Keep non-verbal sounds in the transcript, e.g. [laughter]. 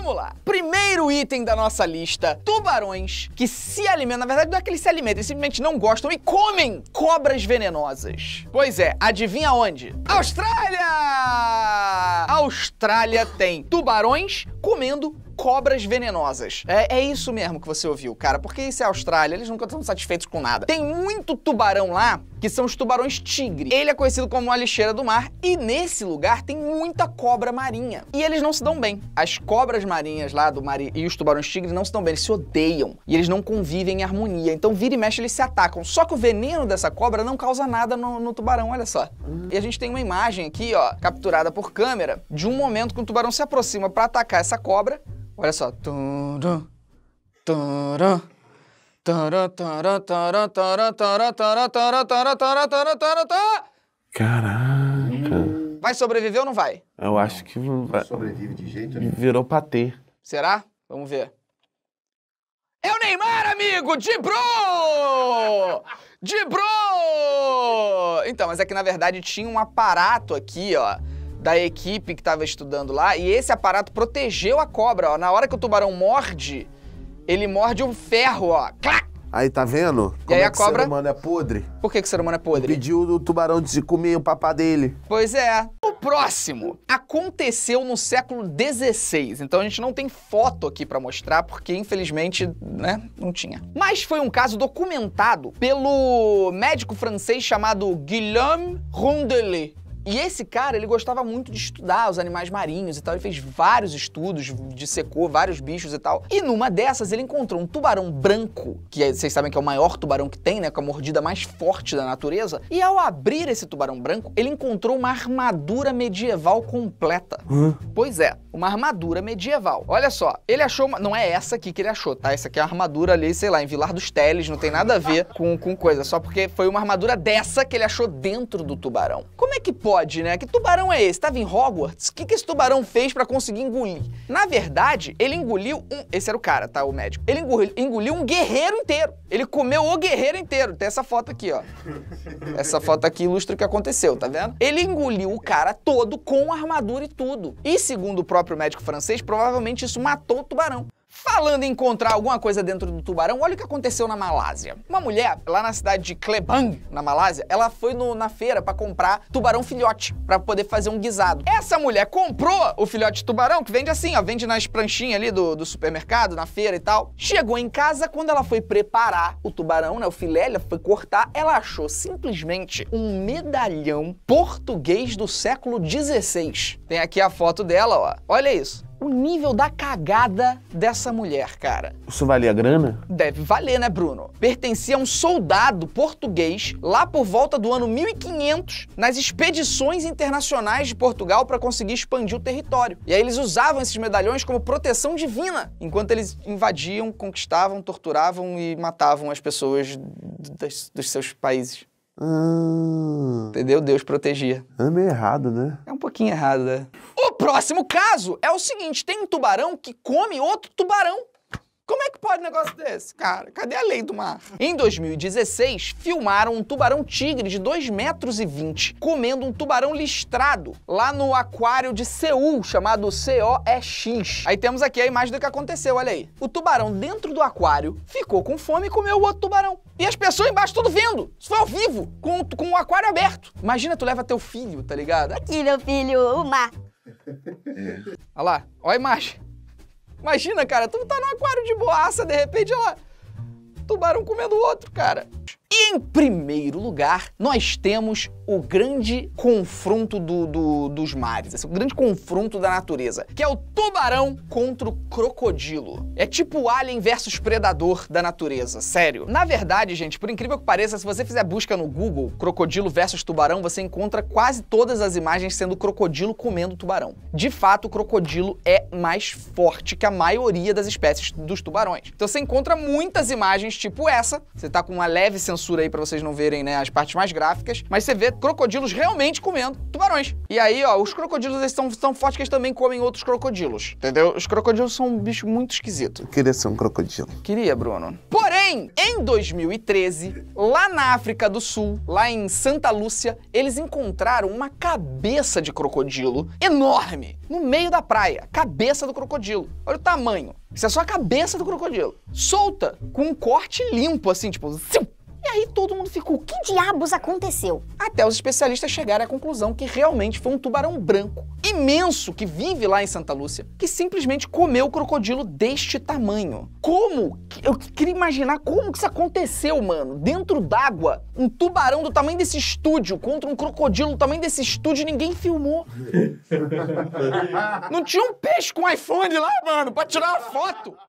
Vamos lá. Primeiro item da nossa lista: tubarões que se alimentam. Na verdade, não é que eles se alimentam, eles simplesmente não gostam e comem cobras venenosas. Pois é, adivinha onde? Austrália! Austrália tem tubarões comendo cobras venenosas. É, é isso mesmo que você ouviu, cara, porque isso é Austrália, eles nunca estão satisfeitos com nada. Tem muito tubarão lá, que são os tubarões tigre. Ele é conhecido como a lixeira do mar e nesse lugar tem muita cobra marinha. E eles não se dão bem. As cobras marinhas lá do mar e os tubarões tigres não se dão bem, eles se odeiam e eles não convivem em harmonia. Então vira e mexe eles se atacam. Só que o veneno dessa cobra não causa nada no, no tubarão, olha só. E a gente tem uma imagem aqui, ó, capturada por câmera, de um momento que o um tubarão se aproxima para atacar essa cobra Olha só. Caraca. Vai sobreviver ou não vai? Eu acho que não vai. Sobrevive de jeito nenhum. Virou patê. Será? Vamos ver. É o Neymar, amigo! De bro! De bro! Então, mas é que na verdade tinha um aparato aqui, ó da equipe que estava estudando lá, e esse aparato protegeu a cobra, ó. Na hora que o tubarão morde, ele morde o ferro, ó. Clac! Aí tá vendo? Como e aí é a cobra... o ser humano é podre? Por que, que o ser humano é podre? Pediu o tubarão de comer o papá dele. Pois é. O próximo aconteceu no século XVI, então a gente não tem foto aqui para mostrar, porque infelizmente, né, não tinha. Mas foi um caso documentado pelo médico francês chamado Guillaume Rondelet. E esse cara, ele gostava muito de estudar os animais marinhos e tal. Ele fez vários estudos, dissecou vários bichos e tal. E numa dessas, ele encontrou um tubarão branco, que é, vocês sabem que é o maior tubarão que tem, né? Com a mordida mais forte da natureza. E ao abrir esse tubarão branco, ele encontrou uma armadura medieval completa. Hum? Pois é, uma armadura medieval. Olha só, ele achou uma... Não é essa aqui que ele achou, tá? Essa aqui é uma armadura ali, sei lá, em Vilar dos Teles, não tem nada a ver com, com coisa. Só porque foi uma armadura dessa que ele achou dentro do tubarão. Como é que pode? né? Que tubarão é esse? Tava em Hogwarts? O que, que esse tubarão fez para conseguir engolir? Na verdade, ele engoliu um. Esse era o cara, tá? O médico. Ele engoliu um guerreiro inteiro. Ele comeu o guerreiro inteiro. Tem essa foto aqui, ó. Essa foto aqui ilustra o que aconteceu, tá vendo? Ele engoliu o cara todo com armadura e tudo. E segundo o próprio médico francês, provavelmente isso matou o tubarão. Falando em encontrar alguma coisa dentro do tubarão, olha o que aconteceu na Malásia. Uma mulher lá na cidade de Klebang, na Malásia, ela foi no, na feira para comprar tubarão filhote para poder fazer um guisado. Essa mulher comprou o filhote de tubarão que vende assim, ó, vende nas pranchinhas ali do, do supermercado, na feira e tal. Chegou em casa, quando ela foi preparar o tubarão, né, o filé, ela foi cortar, ela achou simplesmente um medalhão português do século XVI. Tem aqui a foto dela, ó. Olha isso o nível da cagada dessa mulher, cara. Isso valia grana? Deve valer, né, Bruno? Pertencia a um soldado português lá por volta do ano 1500 nas expedições internacionais de Portugal para conseguir expandir o território. E aí eles usavam esses medalhões como proteção divina, enquanto eles invadiam, conquistavam, torturavam e matavam as pessoas dos, dos seus países. Hum... Entendeu? Deus protegia. É meio errado, né? É um pouquinho errado, né? próximo caso é o seguinte: tem um tubarão que come outro tubarão. Como é que pode um negócio desse, cara? Cadê a lei do mar? Em 2016, filmaram um tubarão-tigre de 2,20 metros e 20, comendo um tubarão listrado lá no aquário de Seul, chamado COEX. Aí temos aqui a imagem do que aconteceu, olha aí. O tubarão dentro do aquário ficou com fome e comeu o outro tubarão. E as pessoas embaixo tudo vendo. Isso foi ao vivo, com, com o aquário aberto. Imagina, tu leva teu filho, tá ligado? Aqui, meu filho, o mar. É. Olha lá, olha a imagem. Imagina, cara, tu tá num aquário de boaça, de repente, olha lá, tubarão comendo outro, cara. E em primeiro lugar, nós temos o grande confronto do, do, dos mares, assim, o grande confronto da natureza, que é o tubarão contra o crocodilo. É tipo Alien versus Predador da natureza, sério. Na verdade, gente, por incrível que pareça, se você fizer busca no Google, crocodilo versus tubarão, você encontra quase todas as imagens sendo crocodilo comendo tubarão. De fato, o crocodilo é mais forte que a maioria das espécies dos tubarões. Então você encontra muitas imagens tipo essa, você tá com uma leve censura aí para vocês não verem, né, as partes mais gráficas, mas você vê crocodilos realmente comendo tubarões. E aí, ó, os crocodilos eles são tão fortes que eles também comem outros crocodilos. Entendeu? Os crocodilos são um bicho muito esquisito. Eu queria ser um crocodilo. Queria, Bruno. Porém, em 2013, lá na África do Sul, lá em Santa Lúcia, eles encontraram uma cabeça de crocodilo enorme no meio da praia. Cabeça do crocodilo. Olha o tamanho. Isso é só a cabeça do crocodilo. Solta, com um corte limpo, assim, tipo, aí todo mundo ficou, que diabos aconteceu? Até os especialistas chegaram à conclusão que realmente foi um tubarão branco, imenso, que vive lá em Santa Lúcia, que simplesmente comeu o crocodilo deste tamanho. Como? Eu queria imaginar como que isso aconteceu, mano. Dentro d'água, um tubarão do tamanho desse estúdio contra um crocodilo do tamanho desse estúdio, ninguém filmou. [laughs] Não tinha um peixe com iPhone lá, mano, pra tirar uma foto.